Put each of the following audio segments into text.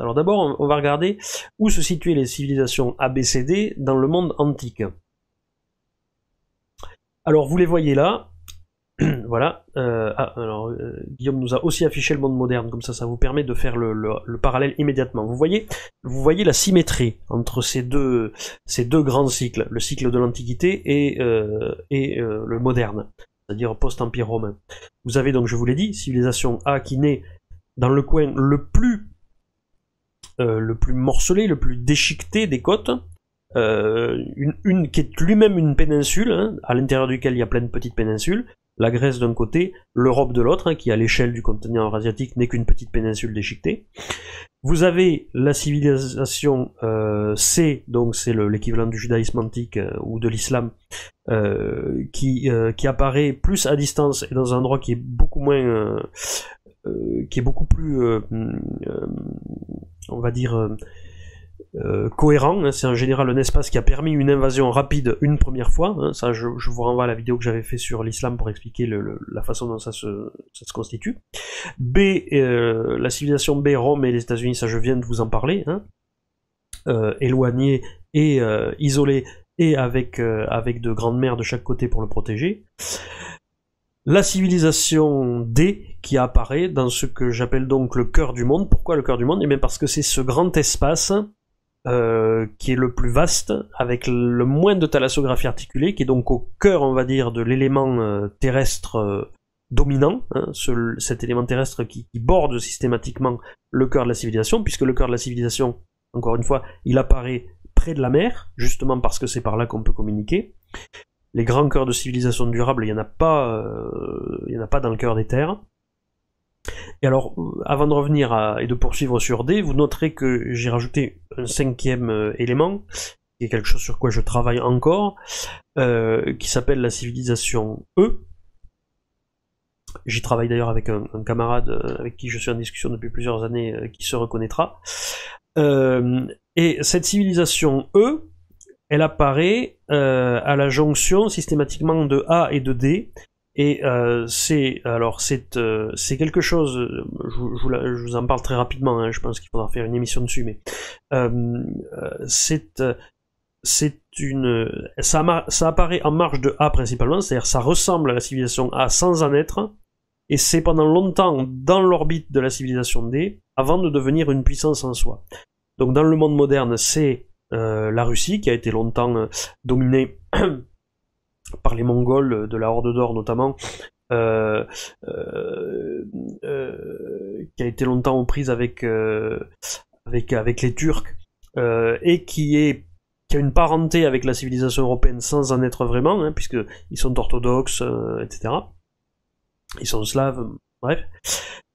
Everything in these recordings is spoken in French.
Alors d'abord, on va regarder où se situaient les civilisations ABCD dans le monde antique. Alors vous les voyez là. voilà. Euh, ah, alors euh, Guillaume nous a aussi affiché le monde moderne, comme ça ça vous permet de faire le, parallèle immédiatement. Vous voyez, vous voyez la symétrie entre ces deux, ces deux grands cycles, le cycle de l'Antiquité et, euh, et le moderne, c'est-à-dire post-empire romain. Vous avez donc, je vous l'ai dit, civilisation A qui naît dans le coin le plus euh, le plus morcelé, le plus déchiqueté des côtes, euh, une, qui est lui-même une péninsule, hein. à l'intérieur duquel il y a plein de petites péninsules, la Grèce d'un côté, l'Europe de l'autre, hein, qui à l'échelle du continent asiatique n'est qu'une petite péninsule déchiquetée. Vous avez la civilisation euh, C, donc c'est l'équivalent du judaïsme antique ou de l'islam, qui, qui apparaît plus à distance et dans un endroit qui est beaucoup moins euh, qui est beaucoup plus, euh, euh, on va dire, cohérent. Hein. c'est en général un espace qui a permis une invasion rapide une première fois. Hein. ça, je, vous renvoie à la vidéo que j'avais fait sur l'islam pour expliquer la façon dont ça se, ça se constitue. B, la civilisation B, Rome et les États-Unis, ça, je viens de vous en parler. Hein, et isolée et avec, avec de grandes mers de chaque côté pour le protéger la civilisation D qui apparaît dans ce que j'appelle donc le cœur du monde. Pourquoi le cœur du monde Eh bien parce que c'est ce grand espace euh, qui est le plus vaste, avec le moins de thalassographie articulée, qui est donc au cœur, on va dire, de l'élément euh, terrestre euh, dominant, hein, cet élément terrestre qui, qui, borde systématiquement le cœur de la civilisation, puisque le cœur de la civilisation, encore une fois, il apparaît près de la mer, justement parce que c'est par là qu'on peut communiquer. Les grands cœurs de civilisation durable, il n'y en, a pas, euh, il y en a pas dans le cœur des terres. Et alors, euh, avant de revenir et de poursuivre sur D, vous noterez que j'ai rajouté un cinquième euh, élément, qui est quelque chose sur quoi je travaille encore, qui s'appelle la civilisation E. J'y travaille d'ailleurs avec un, camarade avec qui je suis en discussion depuis plusieurs années, qui se reconnaîtra. et cette civilisation E, elle apparaît euh, à la jonction systématiquement de A et de D. Et euh, c'est alors c'est euh, quelque chose. Je, vous en parle très rapidement. Hein, je pense qu'il faudra faire une émission dessus, mais c'est c'est une ça, ça apparaît en marge de A principalement, c'est-à-dire ça ressemble à la civilisation A sans en être, et c'est pendant longtemps dans l'orbite de la civilisation D avant de devenir une puissance en soi. Donc dans le monde moderne, c'est euh, la Russie, qui a été longtemps euh, dominée par les Mongols de la Horde d'Or notamment, euh, qui a été longtemps en prise avec, avec, les Turcs, et qui, a une parenté avec la civilisation européenne sans en être vraiment, hein, puisqu'ils sont orthodoxes, etc. Ils sont slaves, bref.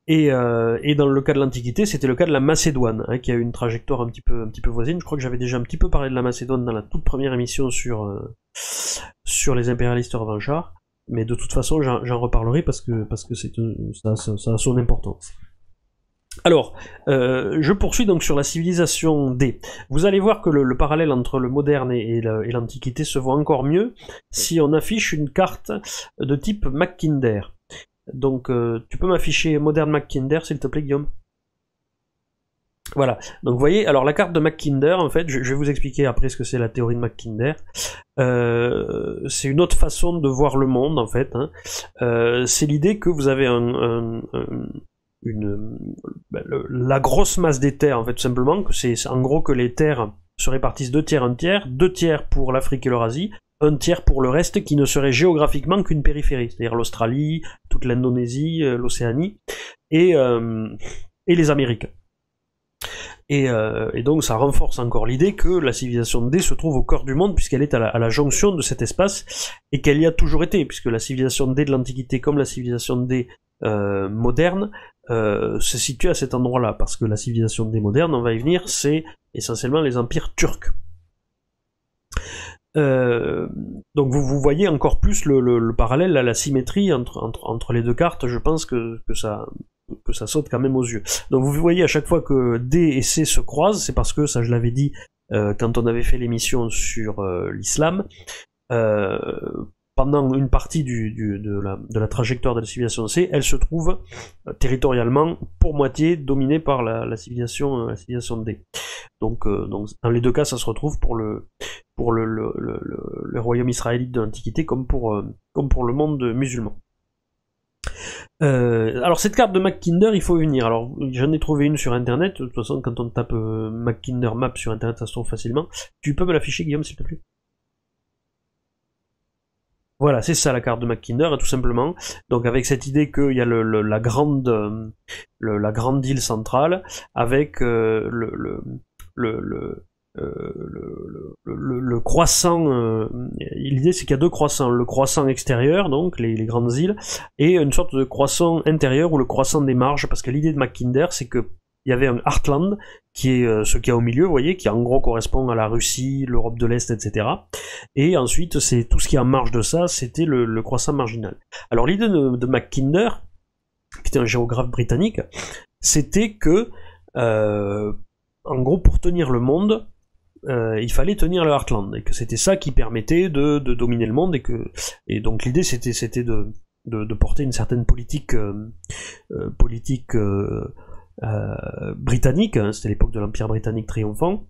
Euh, et, dans le cas de l'Antiquité, c'était le cas de la Macédoine, hein, qui a eu une trajectoire un petit peu, un petit peu voisine. Je crois que j'avais déjà un petit peu parlé de la Macédoine dans la toute première émission sur, euh, sur les impérialistes revanchards, mais de toute façon, j'en reparlerai parce que, parce que c'est, ça, a son importance. Alors, euh, je poursuis donc sur la civilisation D. Vous allez voir que le, parallèle entre le moderne et l'Antiquité se voit encore mieux si on affiche une carte de type Mackinder. Donc euh, tu peux m'afficher Modern Mackinder s'il te plaît Guillaume. Voilà, donc vous voyez, alors la carte de Mackinder, en fait, je, vais vous expliquer après ce que c'est la théorie de Mackinder. Euh, c'est une autre façon de voir le monde, en fait. Hein. Euh, c'est l'idée que vous avez un, ben, la grosse masse des terres, en fait, simplement, que c'est en gros que les terres se répartissent deux tiers, un tiers, deux tiers pour l'Afrique et l'Eurasie, un tiers pour le reste qui ne serait géographiquement qu'une périphérie, c'est-à-dire l'Australie, toute l'Indonésie, euh, l'Océanie et, euh, et, les Amériques. Euh, et, donc ça renforce encore l'idée que la civilisation D se trouve au cœur du monde puisqu'elle est à la, jonction de cet espace et qu'elle y a toujours été, puisque la civilisation D de l'Antiquité comme la civilisation D moderne se situe à cet endroit-là, parce que la civilisation D moderne, on va y venir, c'est essentiellement les empires turcs. Euh, donc vous, vous, voyez encore plus le, le, parallèle, la, la symétrie entre, entre, entre, les deux cartes, je pense que, que, ça, que ça saute quand même aux yeux. Donc vous voyez à chaque fois que D et C se croisent, c'est parce que, ça je l'avais dit euh, quand on avait fait l'émission sur euh, l'islam, pendant une partie du, du, de, la, de, la, trajectoire de la civilisation C, elle se trouve territorialement pour moitié dominée par la, la civilisation, la civilisation D. Donc, donc, dans les deux cas, ça se retrouve pour le, pour le, royaume israélite de l'Antiquité comme pour, euh, comme pour le monde musulman. Euh, alors cette carte de Mackinder, il faut venir. Alors j'en ai trouvé une sur internet. De toute façon, quand on tape euh, Mackinder Map sur internet, ça se trouve facilement. Tu peux me l'afficher, Guillaume, s'il te plaît Voilà, c'est ça la carte de Mackinder, tout simplement. Donc avec cette idée qu'il y a la grande, la grande île centrale, avec le, croissant. Euh, l'idée c'est qu'il y a deux croissants, le croissant extérieur, donc les, grandes îles, et une sorte de croissant intérieur ou le croissant des marges, parce que l'idée de Mackinder c'est que il y avait un Heartland, qui est euh, ce qu'il y a au milieu, vous voyez, qui en gros correspond à la Russie, l'Europe de l'Est, etc. Et ensuite, c'est tout ce qui est en marge de ça, c'était le, croissant marginal. Alors l'idée de, Mackinder, qui était un géographe britannique, c'était que, euh, en gros, pour tenir le monde, euh, il fallait tenir le Heartland et que c'était ça qui permettait de, dominer le monde et que et donc l'idée c'était c'était de, de, porter une certaine politique euh, euh, politique britannique. Hein, c'était l'époque de l'empire britannique triomphant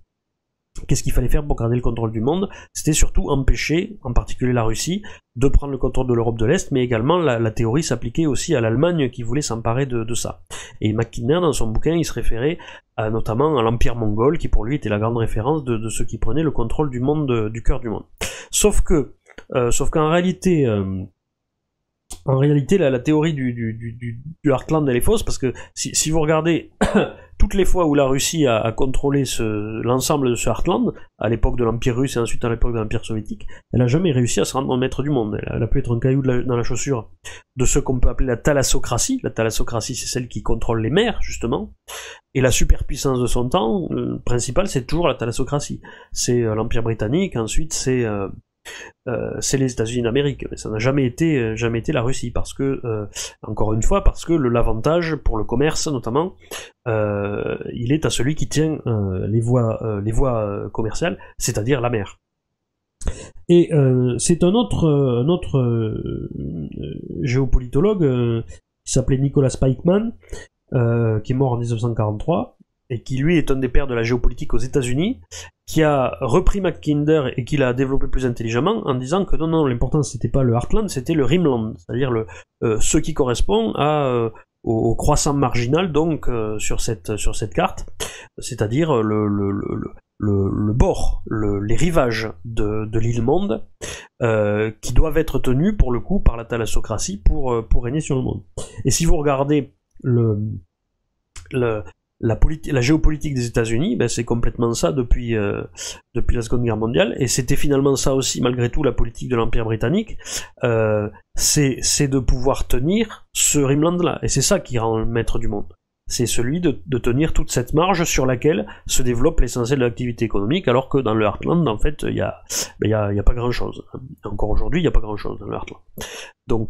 Qu'est-ce qu'il fallait faire pour garder le contrôle du monde C'était surtout empêcher, en particulier la Russie, de prendre le contrôle de l'Europe de l'Est, mais également la, théorie s'appliquait aussi à l'Allemagne qui voulait s'emparer de, ça. Et McKinner, dans son bouquin, il se référait à, notamment à l'Empire mongol, qui pour lui était la grande référence de, ceux qui prenaient le contrôle du monde, du cœur du monde. Sauf que, euh, sauf qu'en réalité, euh, en réalité, la, théorie du, du, Heartland, elle est fausse, parce que si, si vous regardez euh, toutes les fois où la Russie a, contrôlé l'ensemble de ce heartland, à l'époque de l'Empire russe et ensuite à l'époque de l'Empire soviétique, elle n'a jamais réussi à se rendre maître du monde. Elle a, pu être un caillou dans la chaussure de ce qu'on peut appeler la thalassocratie. La thalassocratie, c'est celle qui contrôle les mers, justement. Et la superpuissance de son temps, euh, principale, c'est toujours la thalassocratie. C'est euh, l'Empire britannique, ensuite c'est... Euh, euh, c'est les États-Unis d'Amérique, mais ça n'a jamais été, euh, jamais été la Russie, parce que, euh, encore une fois, parce que l'avantage pour le commerce notamment, il est à celui qui tient les voies, les voies commerciales, c'est-à-dire la mer. Et c'est un autre, un autre géopolitologue qui s'appelait Nicolas Spikeman, qui est mort en 1943, et qui lui est un des pères de la géopolitique aux États-Unis, qui a repris Mackinder et qui l'a développé plus intelligemment en disant que non, non, l'important c'était pas le Heartland, c'était le Rimland, c'est-à-dire le, euh, ce qui correspond à, euh, au, croissant marginal donc euh, sur, cette, sur cette carte, c'est-à-dire le, le, le, le bord, les rivages de, de l'île Monde, qui doivent être tenus pour le coup par la thalassocratie pour, pour régner sur le monde. Et si vous regardez le, le, la, la géopolitique des États-Unis, ben, c'est complètement ça depuis, euh, depuis la Seconde Guerre mondiale, et c'était finalement ça aussi, malgré tout, la politique de l'Empire britannique, euh, c'est de pouvoir tenir ce Rimland-là, et c'est ça qui rend le maître du monde. C'est celui de, de, tenir toute cette marge sur laquelle se développe l'essentiel de l'activité économique, alors que dans le Heartland, en fait, il n'y a, ben, y a, y a, pas grand-chose. Encore aujourd'hui, il n'y a pas grand-chose dans le Heartland. Donc,